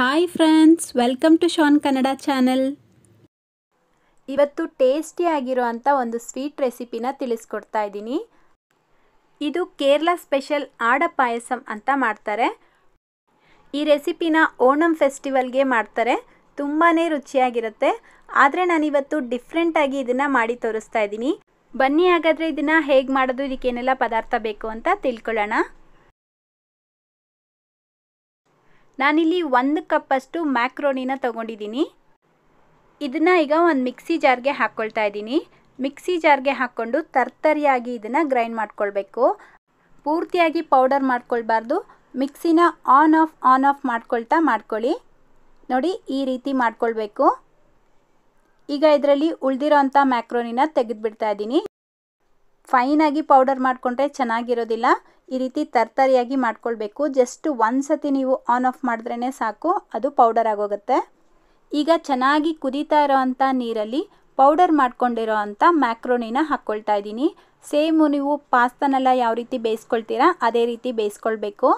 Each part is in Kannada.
hi friends welcome to Shan Kannada channel ಇವತ್ತು ಟೇಸ್ಟಿಯಾಗಿರೋ ಅಂಥ ಒಂದು ಸ್ವೀಟ್ ರೆಸಿಪಿನ ತಿಳಿಸ್ಕೊಡ್ತಾ ಇದ್ದೀನಿ ಇದು ಕೇರಳ ಸ್ಪೆಷಲ್ ಆಡ ಪಾಯಸಂ ಅಂತ ಮಾಡ್ತಾರೆ ಈ ರೆಸಿಪಿನ ಓಣಂ ಫೆಸ್ಟಿವಲ್ಗೆ ಮಾಡ್ತಾರೆ ತುಂಬಾ ರುಚಿಯಾಗಿರುತ್ತೆ ಆದರೆ ನಾನಿವತ್ತು ಡಿಫ್ರೆಂಟಾಗಿ ಇದನ್ನು ಮಾಡಿ ತೋರಿಸ್ತಾ ಇದ್ದೀನಿ ಬನ್ನಿ ಹಾಗಾದರೆ ಇದನ್ನು ಹೇಗೆ ಮಾಡೋದು ಇದಕ್ಕೇನೆಲ್ಲ ಪದಾರ್ಥ ಬೇಕು ಅಂತ ತಿಳ್ಕೊಳ್ಳೋಣ ನಾನಿಲ್ಲಿ ಒಂದು ಕಪ್ಪಷ್ಟು ಮ್ಯಾಕ್ರೋನಿನ ತೊಗೊಂಡಿದ್ದೀನಿ ಇದನ್ನು ಈಗ ಒಂದು ಮಿಕ್ಸಿ ಜಾರ್ಗೆ ಹಾಕ್ಕೊಳ್ತಾ ಇದ್ದೀನಿ ಮಿಕ್ಸಿ ಜಾರ್ಗೆ ಹಾಕ್ಕೊಂಡು ತರ್ತರಿಯಾಗಿ ಇದನ್ನು ಗ್ರೈಂಡ್ ಮಾಡ್ಕೊಳ್ಬೇಕು ಪೂರ್ತಿಯಾಗಿ ಪೌಡರ್ ಮಾಡ್ಕೊಳ್ಬಾರ್ದು ಮಿಕ್ಸಿನ ಆನ್ ಆಫ್ ಆನ್ ಆಫ್ ಮಾಡ್ಕೊಳ್ತಾ ಮಾಡ್ಕೊಳ್ಳಿ ನೋಡಿ ಈ ರೀತಿ ಮಾಡ್ಕೊಳ್ಬೇಕು ಈಗ ಇದರಲ್ಲಿ ಉಳಿದಿರೋ ಅಂಥ ಮ್ಯಾಕ್ರೋನಿನ ತೆಗೆದುಬಿಡ್ತಾ ಇದ್ದೀನಿ ಫೈನಾಗಿ ಪೌಡರ್ ಮಾಡಿಕೊಂಡ್ರೆ ಚೆನ್ನಾಗಿರೋದಿಲ್ಲ ಈ ರೀತಿ ತರ್ತರಿಯಾಗಿ ಮಾಡ್ಕೊಳ್ಬೇಕು ಜಸ್ಟ್ ಒಂದು ಸತಿ ನೀವು ಆನ್ ಆಫ್ ಮಾಡಿದ್ರೇ ಸಾಕು ಅದು ಪೌಡರ್ ಆಗೋಗುತ್ತೆ ಈಗ ಚೆನ್ನಾಗಿ ಕುದೀತಾ ಇರೋವಂಥ ನೀರಲ್ಲಿ ಪೌಡರ್ ಮಾಡ್ಕೊಂಡಿರೋ ಅಂಥ ಮ್ಯಾಕ್ರೋನಿನ ಹಾಕ್ಕೊಳ್ತಾ ಇದ್ದೀನಿ ಸೇಮು ನೀವು ಪಾಸ್ತಾನೆಲ್ಲ ಯಾವ ರೀತಿ ಬೇಯಿಸ್ಕೊಳ್ತೀರಾ ಅದೇ ರೀತಿ ಬೇಯಿಸ್ಕೊಳ್ಬೇಕು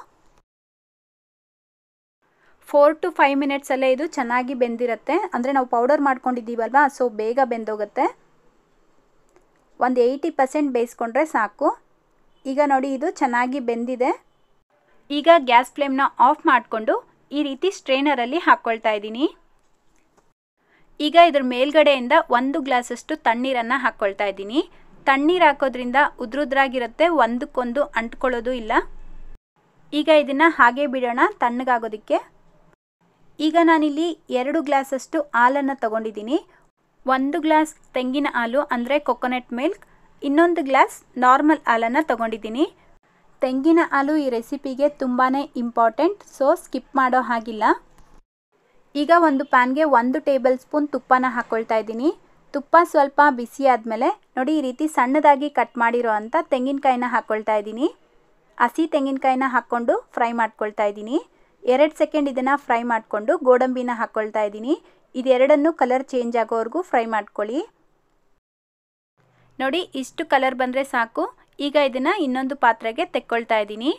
ಫೋರ್ ಟು ಫೈವ್ ಮಿನಿಟ್ಸಲ್ಲೇ ಇದು ಚೆನ್ನಾಗಿ ಬೆಂದಿರುತ್ತೆ ಅಂದರೆ ನಾವು ಪೌಡರ್ ಮಾಡ್ಕೊಂಡಿದ್ದೀವಲ್ವಾ ಸೊ ಬೇಗ ಬೆಂದೋಗುತ್ತೆ ಒಂದು ಏಯ್ಟಿ ಪರ್ಸೆಂಟ್ ಬೇಯಿಸ್ಕೊಂಡ್ರೆ ಸಾಕು ಈಗ ನೋಡಿ ಇದು ಚೆನ್ನಾಗಿ ಬೆಂದಿದೆ ಈಗ ಗ್ಯಾಸ್ ಫ್ಲೇಮ್ನ ಆಫ್ ಮಾಡಿಕೊಂಡು ಈ ರೀತಿ ಸ್ಟ್ರೈನರಲ್ಲಿ ಹಾಕ್ಕೊಳ್ತಾ ಇದ್ದೀನಿ ಈಗ ಇದ್ರ ಮೇಲ್ಗಡೆಯಿಂದ ಒಂದು ಗ್ಲಾಸಷ್ಟು ತಣ್ಣೀರನ್ನು ಹಾಕ್ಕೊಳ್ತಾ ಇದ್ದೀನಿ ತಣ್ಣೀರು ಹಾಕೋದ್ರಿಂದ ಉದ್ರುದ್ರಾಗಿರುತ್ತೆ ಒಂದಕ್ಕೊಂದು ಅಂಟ್ಕೊಳ್ಳೋದು ಇಲ್ಲ ಈಗ ಇದನ್ನು ಹಾಗೆ ಬಿಡೋಣ ತಣ್ಣಗಾಗೋದಕ್ಕೆ ಈಗ ನಾನಿಲ್ಲಿ ಎರಡು ಗ್ಲಾಸಷ್ಟು ಹಾಲನ್ನು ತಗೊಂಡಿದ್ದೀನಿ ಒಂದು ಗ್ಲಾಸ್ ತೆಂಗಿನ ಹಾಲು ಅಂದರೆ ಕೊಕೊನಟ್ ಮಿಲ್ಕ್ ಇನ್ನೊಂದು ಗ್ಲಾಸ್ ನಾರ್ಮಲ್ ಹಾಲನ್ನು ತಗೊಂಡಿದ್ದೀನಿ ತೆಂಗಿನ ಹಾಲು ಈ ರೆಸಿಪಿಗೆ ತುಂಬಾ ಇಂಪಾರ್ಟೆಂಟ್ ಸೊ ಸ್ಕಿಪ್ ಮಾಡೋ ಹಾಗಿಲ್ಲ ಈಗ ಒಂದು ಪ್ಯಾನ್ಗೆ ಒಂದು ಟೇಬಲ್ ಸ್ಪೂನ್ ತುಪ್ಪನ ಹಾಕ್ಕೊಳ್ತಾ ಇದ್ದೀನಿ ತುಪ್ಪ ಸ್ವಲ್ಪ ಬಿಸಿ ಆದಮೇಲೆ ನೋಡಿ ಈ ರೀತಿ ಸಣ್ಣದಾಗಿ ಕಟ್ ಮಾಡಿರೋ ಅಂಥ ತೆಂಗಿನಕಾಯಿನ ಹಾಕ್ಕೊಳ್ತಾ ಇದ್ದೀನಿ ಹಸಿ ತೆಂಗಿನಕಾಯಿನ ಹಾಕ್ಕೊಂಡು ಫ್ರೈ ಮಾಡ್ಕೊಳ್ತಾ ಇದ್ದೀನಿ ಎರಡು ಸೆಕೆಂಡ್ ಇದನ್ನು ಫ್ರೈ ಮಾಡಿಕೊಂಡು ಗೋಡಂಬಿನ ಹಾಕ್ಕೊಳ್ತಾ ಇದ್ದೀನಿ ಇದೆರಡನ್ನು ಕಲರ್ ಚೇಂಜ್ ಆಗೋವರೆಗೂ ಫ್ರೈ ಮಾಡ್ಕೊಳ್ಳಿ ನೋಡಿ ಇಷ್ಟು ಕಲರ್ ಬಂದರೆ ಸಾಕು ಈಗ ಇದನ್ನು ಇನ್ನೊಂದು ಪಾತ್ರೆಗೆ ತೆಕ್ಕೊಳ್ತಾ ಇದ್ದೀನಿ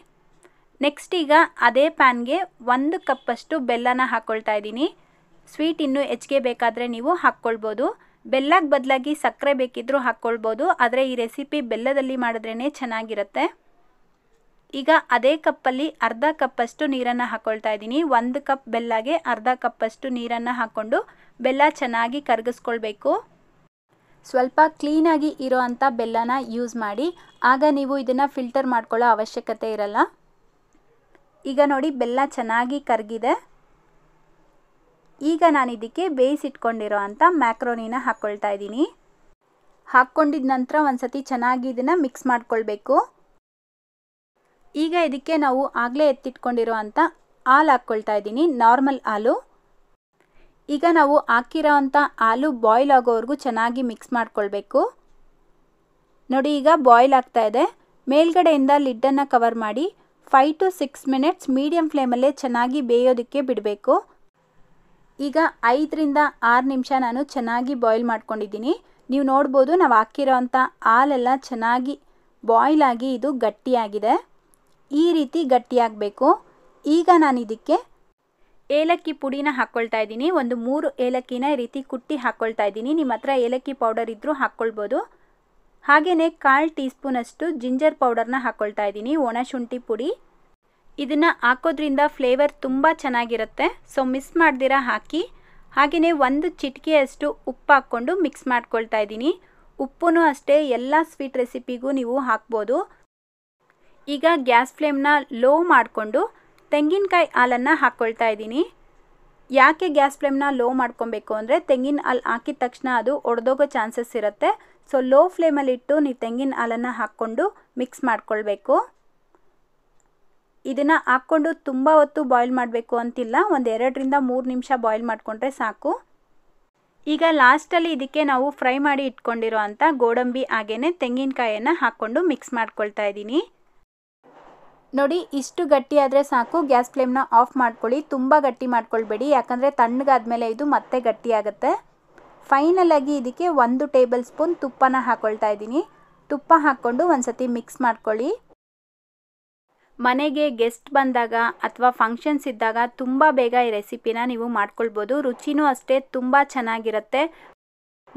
ನೆಕ್ಸ್ಟ್ ಈಗ ಅದೇ ಪ್ಯಾನ್ಗೆ ಒಂದು ಕಪ್ಪಷ್ಟು ಬೆಲ್ಲನ ಹಾಕ್ಕೊಳ್ತಾ ಇದ್ದೀನಿ ಸ್ವೀಟ್ ಇನ್ನೂ ಹೆಚ್ಚಿಗೆ ಬೇಕಾದರೆ ನೀವು ಹಾಕ್ಕೊಳ್ಬೋದು ಬೆಲ್ಲಕ್ಕೆ ಬದಲಾಗಿ ಸಕ್ಕರೆ ಬೇಕಿದ್ದರೂ ಹಾಕ್ಕೊಳ್ಬೋದು ಆದರೆ ಈ ರೆಸಿಪಿ ಬೆಲ್ಲದಲ್ಲಿ ಮಾಡಿದ್ರೇ ಚೆನ್ನಾಗಿರುತ್ತೆ ಈಗ ಅದೇ ಕಪ್ಪಲ್ಲಿ ಅರ್ಧ ಕಪ್ಪಷ್ಟು ನೀರನ್ನು ಹಾಕ್ಕೊಳ್ತಾ ಇದ್ದೀನಿ ಒಂದು ಕಪ್ ಬೆಲ್ಲಗೆ ಅರ್ಧ ಕಪ್ಪಷ್ಟು ನೀರನ್ನು ಹಾಕ್ಕೊಂಡು ಬೆಲ್ಲ ಚೆನ್ನಾಗಿ ಕರಗಿಸ್ಕೊಳ್ಬೇಕು ಸ್ವಲ್ಪ ಕ್ಲೀನಾಗಿ ಇರೋ ಅಂಥ ಬೆಲ್ಲನ ಯೂಸ್ ಮಾಡಿ ಆಗ ನೀವು ಇದನ್ನು ಫಿಲ್ಟರ್ ಮಾಡ್ಕೊಳ್ಳೋ ಅವಶ್ಯಕತೆ ಇರಲ್ಲ ಈಗ ನೋಡಿ ಬೆಲ್ಲ ಚೆನ್ನಾಗಿ ಕರಗಿದೆ ಈಗ ನಾನು ಇದಕ್ಕೆ ಬೇಯಿಸಿಟ್ಕೊಂಡಿರೋ ಅಂಥ ಮ್ಯಾಕ್ರೋನಿನ ಹಾಕ್ಕೊಳ್ತಾ ಇದ್ದೀನಿ ಹಾಕ್ಕೊಂಡಿದ ನಂತರ ಒಂದು ಸತಿ ಚೆನ್ನಾಗಿ ಇದನ್ನು ಮಿಕ್ಸ್ ಮಾಡ್ಕೊಳ್ಬೇಕು ಈಗ ಇದಕ್ಕೆ ನಾವು ಆಗಲೇ ಎತ್ತಿಟ್ಕೊಂಡಿರೋ ಅಂಥ ಹಾಲು ಹಾಕ್ಕೊಳ್ತಾ ಇದ್ದೀನಿ ನಾರ್ಮಲ್ ಹಾಲು ಈಗ ನಾವು ಹಾಕಿರೋ ಅಂಥ ಬಾಯ್ಲ್ ಆಗೋವರೆಗೂ ಚೆನ್ನಾಗಿ ಮಿಕ್ಸ್ ಮಾಡಿಕೊಳ್ಬೇಕು ನೋಡಿ ಈಗ ಬಾಯ್ಲ್ ಆಗ್ತಾ ಇದೆ ಮೇಲ್ಗಡೆಯಿಂದ ಲಿಡ್ಡನ್ನು ಕವರ್ ಮಾಡಿ five to six minutes medium ಫ್ಲೇಮಲ್ಲೇ ಚೆನ್ನಾಗಿ ಬೇಯೋದಕ್ಕೆ ಬಿಡಬೇಕು ಈಗ ಐದರಿಂದ ಆರು ನಿಮಿಷ ನಾನು ಚೆನ್ನಾಗಿ ಬಾಯ್ಲ್ ಮಾಡ್ಕೊಂಡಿದ್ದೀನಿ ನೀವು ನೋಡ್ಬೋದು ನಾವು ಹಾಕಿರೋ ಅಂಥ ಹಾಲೆಲ್ಲ ಚೆನ್ನಾಗಿ ಬಾಯ್ಲ್ ಆಗಿ ಇದು ಗಟ್ಟಿಯಾಗಿದೆ ಈ ರೀತಿ ಗಟ್ಟಿಯಾಗಬೇಕು ಈಗ ನಾನು ಇದಕ್ಕೆ ಏಲಕ್ಕಿ ಪುಡಿನ ಹಾಕ್ಕೊಳ್ತಾ ಇದ್ದೀನಿ ಒಂದು ಮೂರು ಏಲಕ್ಕಿನ ರೀತಿ ಕುಟ್ಟಿ ಹಾಕ್ಕೊಳ್ತಾ ಇದ್ದೀನಿ ನಿಮ್ಮ ಹತ್ರ ಏಲಕ್ಕಿ ಪೌಡರ್ ಇದ್ದರೂ ಹಾಕ್ಕೊಳ್ಬೋದು ಹಾಗೆಯೇ ಕಾಲು ಟೀ ಸ್ಪೂನಷ್ಟು ಜಿಂಜರ್ ಪೌಡರ್ನ ಹಾಕ್ಕೊಳ್ತಾ ಇದ್ದೀನಿ ಒಣ ಶುಂಠಿ ಪುಡಿ ಇದನ್ನು ಹಾಕೋದ್ರಿಂದ ಫ್ಲೇವರ್ ತುಂಬ ಚೆನ್ನಾಗಿರುತ್ತೆ ಸೊ ಮಿಸ್ ಮಾಡ್ದಿರ ಹಾಕಿ ಹಾಗೆಯೇ ಒಂದು ಚಿಟಿಕೆಯಷ್ಟು ಉಪ್ಪು ಹಾಕ್ಕೊಂಡು ಮಿಕ್ಸ್ ಮಾಡ್ಕೊಳ್ತಾ ಇದ್ದೀನಿ ಉಪ್ಪು ಅಷ್ಟೇ ಎಲ್ಲ ಸ್ವೀಟ್ ರೆಸಿಪಿಗೂ ನೀವು ಹಾಕ್ಬೋದು ಈಗ ಗ್ಯಾಸ್ ಫ್ಲೇಮ್ನ ಲೋ ಮಾಡಿಕೊಂಡು ತೆಂಗಿನಕಾಯಿ ಹಾಲನ್ನು ಹಾಕ್ಕೊಳ್ತಾ ಇದ್ದೀನಿ ಯಾಕೆ ಗ್ಯಾಸ್ ಫ್ಲೇಮ್ನ ಲೋ ಮಾಡ್ಕೊಬೇಕು ಅಂದರೆ ತೆಂಗಿನ ಹಾಲು ಹಾಕಿದ ತಕ್ಷಣ ಅದು ಒಡೆದೋಗೋ ಚಾನ್ಸಸ್ ಇರುತ್ತೆ ಸೊ ಲೋ ಫ್ಲೇಮಲ್ಲಿ ಇಟ್ಟು ನೀವು ತೆಂಗಿನ ಹಾಲನ್ನು ಹಾಕ್ಕೊಂಡು ಮಿಕ್ಸ್ ಮಾಡ್ಕೊಳ್ಬೇಕು ಇದನ್ನು ಹಾಕ್ಕೊಂಡು ತುಂಬ ಹೊತ್ತು ಬಾಯ್ಲ್ ಮಾಡಬೇಕು ಅಂತಿಲ್ಲ ಒಂದು ಎರಡರಿಂದ ಮೂರು ನಿಮಿಷ ಬಾಯ್ಲ್ ಮಾಡಿಕೊಂಡ್ರೆ ಸಾಕು ಈಗ ಲಾಸ್ಟಲ್ಲಿ ಇದಕ್ಕೆ ನಾವು ಫ್ರೈ ಮಾಡಿ ಇಟ್ಕೊಂಡಿರೋ ಅಂಥ ಗೋಡಂಬಿ ಹಾಗೇನೆ ತೆಂಗಿನಕಾಯಿಯನ್ನು ಹಾಕ್ಕೊಂಡು ಮಿಕ್ಸ್ ಮಾಡ್ಕೊಳ್ತಾ ಇದ್ದೀನಿ ನೋಡಿ ಇಷ್ಟು ಗಟ್ಟಿ ಆದರೆ ಸಾಕು ಗ್ಯಾಸ್ ಫ್ಲೇಮ್ನ ಆಫ್ ಮಾಡ್ಕೊಳ್ಳಿ ತುಂಬ ಗಟ್ಟಿ ಮಾಡ್ಕೊಳ್ಬೇಡಿ ಯಾಕಂದರೆ ತಣ್ಣಗಾದ್ಮೇಲೆ ಇದು ಮತ್ತೆ ಗಟ್ಟಿಯಾಗುತ್ತೆ ಫೈನಲಾಗಿ ಇದಕ್ಕೆ ಒಂದು ಟೇಬಲ್ ಸ್ಪೂನ್ ತುಪ್ಪನ ಹಾಕೊಳ್ತಾ ಇದ್ದೀನಿ ತುಪ್ಪ ಹಾಕ್ಕೊಂಡು ಒಂದು ಸತಿ ಮಿಕ್ಸ್ ಮಾಡ್ಕೊಳ್ಳಿ ಮನೆಗೆ ಗೆಸ್ಟ್ ಬಂದಾಗ ಅಥವಾ ಫಂಕ್ಷನ್ಸ್ ಇದ್ದಾಗ ತುಂಬ ಬೇಗ ಈ ರೆಸಿಪಿನ ನೀವು ಮಾಡ್ಕೊಳ್ಬೋದು ರುಚಿನೂ ಅಷ್ಟೇ ತುಂಬ ಚೆನ್ನಾಗಿರುತ್ತೆ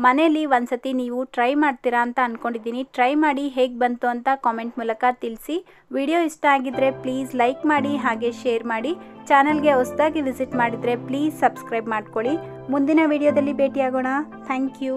ಮನೇಲಿ ಒಂದ್ಸತಿ ನೀವು ಟ್ರೈ ಮಾಡ್ತೀರಾ ಅಂತ ಅಂದ್ಕೊಂಡಿದ್ದೀನಿ ಟ್ರೈ ಮಾಡಿ ಹೇಗೆ ಬಂತು ಅಂತ ಕಾಮೆಂಟ್ ಮೂಲಕ ತಿಳಿಸಿ ವಿಡಿಯೋ ಇಷ್ಟ ಆಗಿದ್ರೆ ಪ್ಲೀಸ್ ಲೈಕ್ ಮಾಡಿ ಹಾಗೆ ಶೇರ್ ಮಾಡಿ ಚಾನಲ್ಗೆ ಹೊಸದಾಗಿ ವಿಸಿಟ್ ಮಾಡಿದರೆ ಪ್ಲೀಸ್ ಸಬ್ಸ್ಕ್ರೈಬ್ ಮಾಡ್ಕೊಳ್ಳಿ ಮುಂದಿನ ವಿಡಿಯೋದಲ್ಲಿ ಭೇಟಿಯಾಗೋಣ ಥ್ಯಾಂಕ್ ಯು